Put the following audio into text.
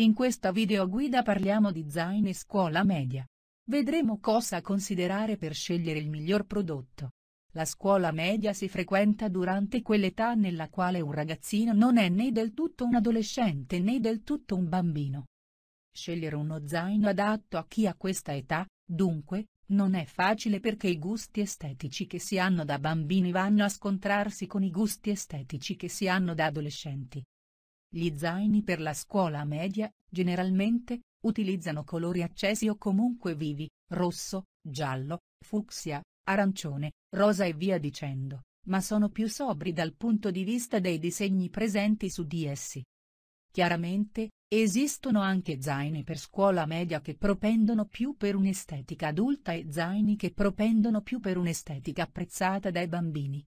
In questa videoguida parliamo di zaini scuola media. Vedremo cosa considerare per scegliere il miglior prodotto. La scuola media si frequenta durante quell'età nella quale un ragazzino non è né del tutto un adolescente né del tutto un bambino. Scegliere uno zaino adatto a chi ha questa età, dunque, non è facile perché i gusti estetici che si hanno da bambini vanno a scontrarsi con i gusti estetici che si hanno da adolescenti. Gli zaini per la scuola media, generalmente, utilizzano colori accesi o comunque vivi, rosso, giallo, fucsia, arancione, rosa e via dicendo, ma sono più sobri dal punto di vista dei disegni presenti su di essi. Chiaramente, esistono anche zaini per scuola media che propendono più per un'estetica adulta e zaini che propendono più per un'estetica apprezzata dai bambini.